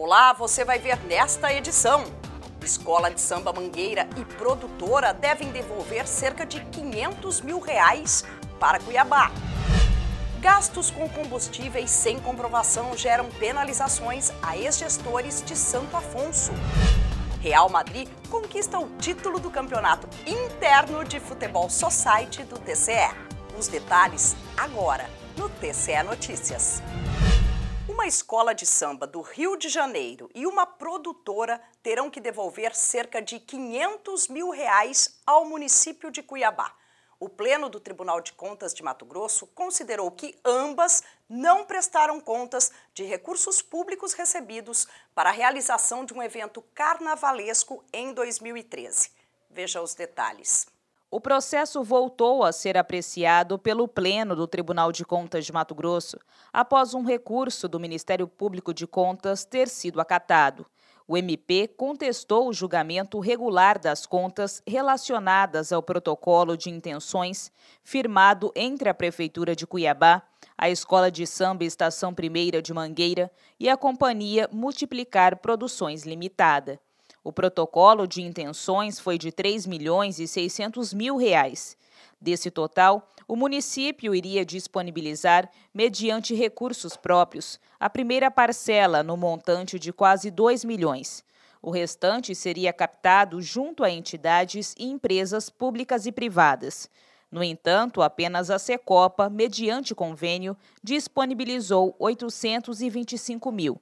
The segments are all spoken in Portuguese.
Olá, você vai ver nesta edição. Escola de Samba Mangueira e produtora devem devolver cerca de 500 mil reais para Cuiabá. Gastos com combustíveis sem comprovação geram penalizações a ex-gestores de Santo Afonso. Real Madrid conquista o título do campeonato interno de futebol society do TCE. Os detalhes agora no TCE Notícias escola de samba do Rio de Janeiro e uma produtora terão que devolver cerca de 500 mil reais ao município de Cuiabá. O Pleno do Tribunal de Contas de Mato Grosso considerou que ambas não prestaram contas de recursos públicos recebidos para a realização de um evento carnavalesco em 2013. Veja os detalhes. O processo voltou a ser apreciado pelo Pleno do Tribunal de Contas de Mato Grosso, após um recurso do Ministério Público de Contas ter sido acatado. O MP contestou o julgamento regular das contas relacionadas ao protocolo de intenções firmado entre a Prefeitura de Cuiabá, a Escola de Samba Estação Primeira de Mangueira e a Companhia Multiplicar Produções Limitada. O protocolo de intenções foi de 3 milhões e 600 mil reais. Desse total, o município iria disponibilizar, mediante recursos próprios, a primeira parcela no montante de quase 2 milhões. O restante seria captado junto a entidades e empresas públicas e privadas. No entanto, apenas a Secopa, mediante convênio, disponibilizou 825 mil.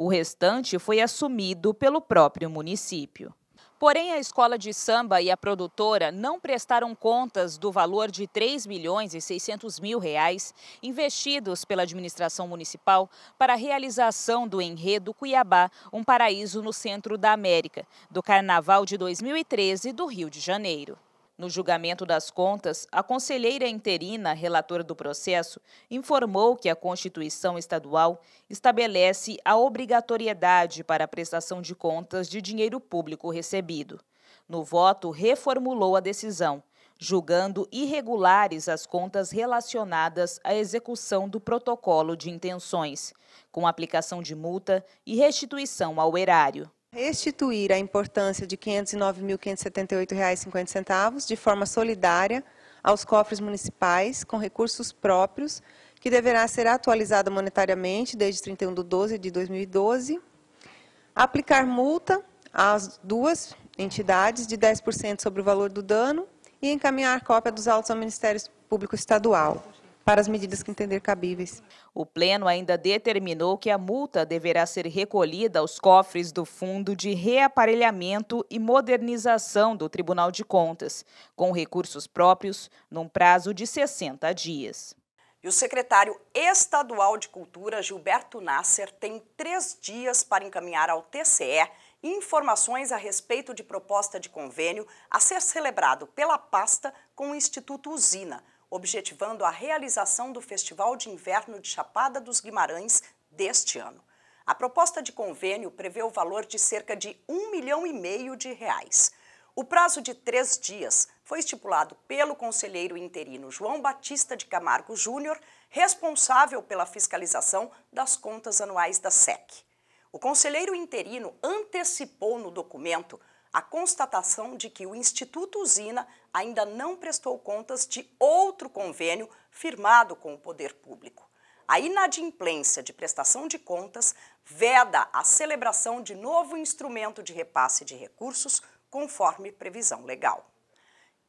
O restante foi assumido pelo próprio município. Porém, a escola de samba e a produtora não prestaram contas do valor de 3 milhões e 600 mil reais investidos pela administração municipal para a realização do enredo Cuiabá, um paraíso no centro da América, do Carnaval de 2013 do Rio de Janeiro. No julgamento das contas, a conselheira interina, relatora do processo, informou que a Constituição Estadual estabelece a obrigatoriedade para a prestação de contas de dinheiro público recebido. No voto, reformulou a decisão, julgando irregulares as contas relacionadas à execução do protocolo de intenções, com aplicação de multa e restituição ao erário restituir a importância de R$ 509.578,50 de forma solidária aos cofres municipais com recursos próprios, que deverá ser atualizada monetariamente desde 31 de 12 de 2012, aplicar multa às duas entidades de 10% sobre o valor do dano e encaminhar cópia dos autos ao Ministério Público Estadual para as medidas que entender cabíveis. O Pleno ainda determinou que a multa deverá ser recolhida aos cofres do Fundo de Reaparelhamento e Modernização do Tribunal de Contas, com recursos próprios, num prazo de 60 dias. E o secretário estadual de Cultura, Gilberto Nasser, tem três dias para encaminhar ao TCE informações a respeito de proposta de convênio a ser celebrado pela pasta com o Instituto Usina objetivando a realização do Festival de Inverno de Chapada dos Guimarães deste ano. A proposta de convênio prevê o valor de cerca de um milhão e meio de reais. O prazo de três dias foi estipulado pelo conselheiro interino João Batista de Camargo Júnior, responsável pela fiscalização das contas anuais da SEC. O conselheiro interino antecipou no documento a constatação de que o Instituto Usina ainda não prestou contas de outro convênio firmado com o poder público. A inadimplência de prestação de contas veda a celebração de novo instrumento de repasse de recursos conforme previsão legal.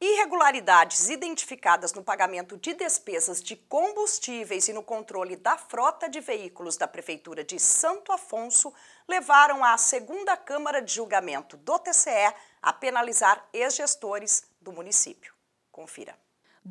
Irregularidades identificadas no pagamento de despesas de combustíveis e no controle da frota de veículos da Prefeitura de Santo Afonso levaram à segunda Câmara de Julgamento do TCE a penalizar ex-gestores do município. Confira.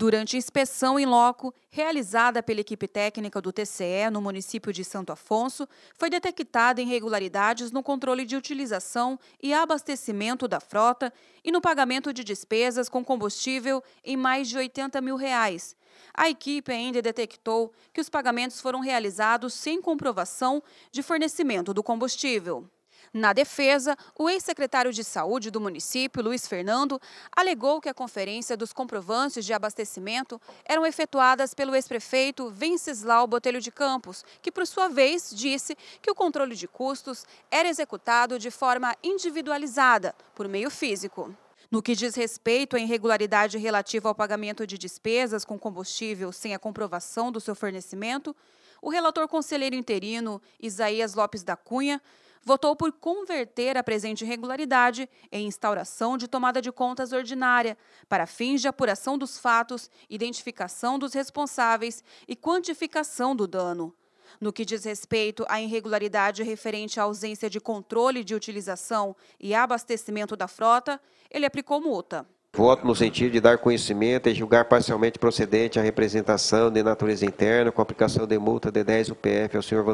Durante inspeção em loco, realizada pela equipe técnica do TCE no município de Santo Afonso, foi detectada irregularidades no controle de utilização e abastecimento da frota e no pagamento de despesas com combustível em mais de 80 mil reais. A equipe ainda detectou que os pagamentos foram realizados sem comprovação de fornecimento do combustível. Na defesa, o ex-secretário de Saúde do município, Luiz Fernando, alegou que a conferência dos comprovantes de abastecimento eram efetuadas pelo ex-prefeito Venceslau Botelho de Campos, que, por sua vez, disse que o controle de custos era executado de forma individualizada, por meio físico. No que diz respeito à irregularidade relativa ao pagamento de despesas com combustível sem a comprovação do seu fornecimento, o relator conselheiro interino Isaías Lopes da Cunha votou por converter a presente irregularidade em instauração de tomada de contas ordinária, para fins de apuração dos fatos, identificação dos responsáveis e quantificação do dano. No que diz respeito à irregularidade referente à ausência de controle de utilização e abastecimento da frota, ele aplicou multa. Voto no sentido de dar conhecimento e julgar parcialmente procedente a representação de natureza interna com aplicação de multa de 10 UPF ao senhor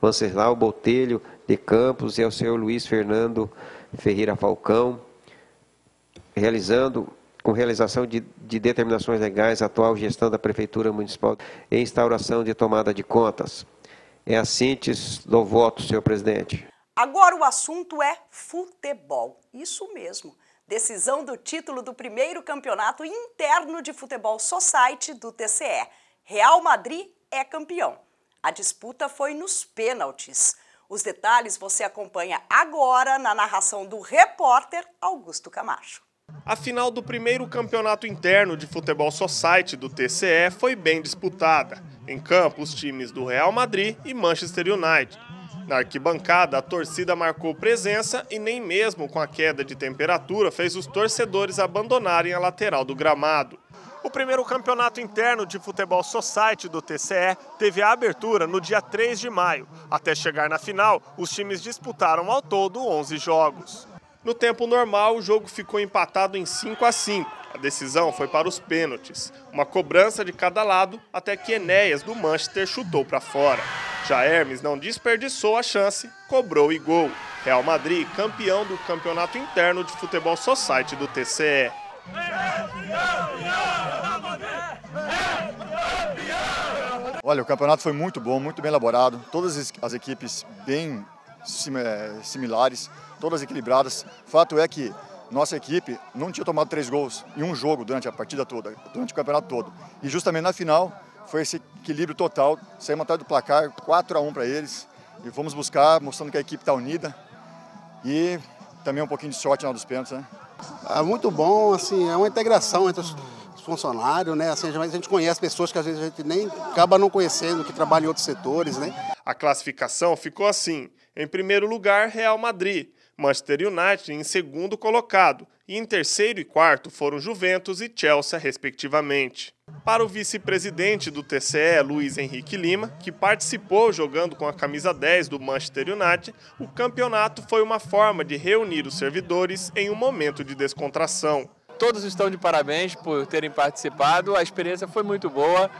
Vanceslau Botelho de Campos e ao senhor Luiz Fernando Ferreira Falcão, realizando com realização de, de, determinações legais, atual gestão da Prefeitura Municipal e instauração de tomada de contas. É a síntese do voto, senhor presidente. Agora o assunto é futebol. Isso mesmo. Decisão do título do primeiro campeonato interno de futebol society do TCE. Real Madrid é campeão. A disputa foi nos pênaltis. Os detalhes você acompanha agora na narração do repórter Augusto Camacho. A final do primeiro campeonato interno de futebol society do TCE foi bem disputada. Em campo, os times do Real Madrid e Manchester United. Na arquibancada, a torcida marcou presença e nem mesmo com a queda de temperatura fez os torcedores abandonarem a lateral do gramado. O primeiro campeonato interno de futebol society do TCE teve a abertura no dia 3 de maio. Até chegar na final, os times disputaram ao todo 11 jogos. No tempo normal, o jogo ficou empatado em 5 a 5. A decisão foi para os pênaltis, uma cobrança de cada lado até que Enéas do Manchester chutou para fora. Já Hermes não desperdiçou a chance, cobrou e gol. Real Madrid, campeão do Campeonato Interno de Futebol Society do TCE. Olha, o campeonato foi muito bom, muito bem elaborado, todas as equipes bem similares, todas equilibradas. Fato é que nossa equipe não tinha tomado três gols em um jogo durante a partida toda, durante o campeonato todo. E justamente na final foi esse equilíbrio total, saímos atrás do placar, 4 a 1 para eles, e fomos buscar, mostrando que a equipe está unida. E também um pouquinho de sorte na dos pênaltis, né? É muito bom, assim, é uma integração entre os funcionários, né? Assim, a gente conhece pessoas que às vezes a gente nem acaba não conhecendo, que trabalham em outros setores, né? A classificação ficou assim, em primeiro lugar, Real Madrid. Manchester United em segundo colocado, e em terceiro e quarto foram Juventus e Chelsea, respectivamente. Para o vice-presidente do TCE, Luiz Henrique Lima, que participou jogando com a camisa 10 do Manchester United, o campeonato foi uma forma de reunir os servidores em um momento de descontração. Todos estão de parabéns por terem participado, a experiência foi muito boa,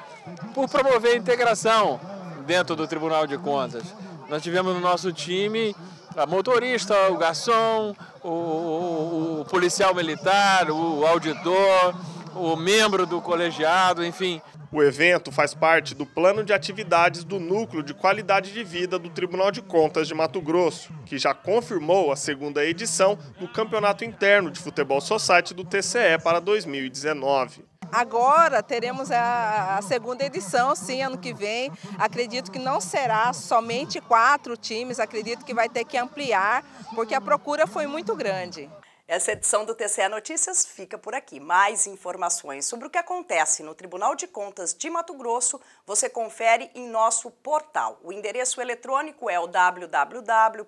por promover a integração, dentro do Tribunal de Contas. Nós tivemos no nosso time a motorista, o garçom, o, o, o policial militar, o auditor, o membro do colegiado, enfim. O evento faz parte do plano de atividades do Núcleo de Qualidade de Vida do Tribunal de Contas de Mato Grosso, que já confirmou a segunda edição do Campeonato Interno de Futebol Society do TCE para 2019. Agora teremos a, a segunda edição, sim, ano que vem. Acredito que não será somente quatro times, acredito que vai ter que ampliar, porque a procura foi muito grande. Essa edição do TCE Notícias fica por aqui. Mais informações sobre o que acontece no Tribunal de Contas de Mato Grosso você confere em nosso portal. O endereço eletrônico é o www.tce.mt.gov.br.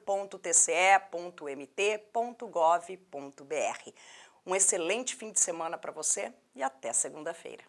Um excelente fim de semana para você e até segunda-feira.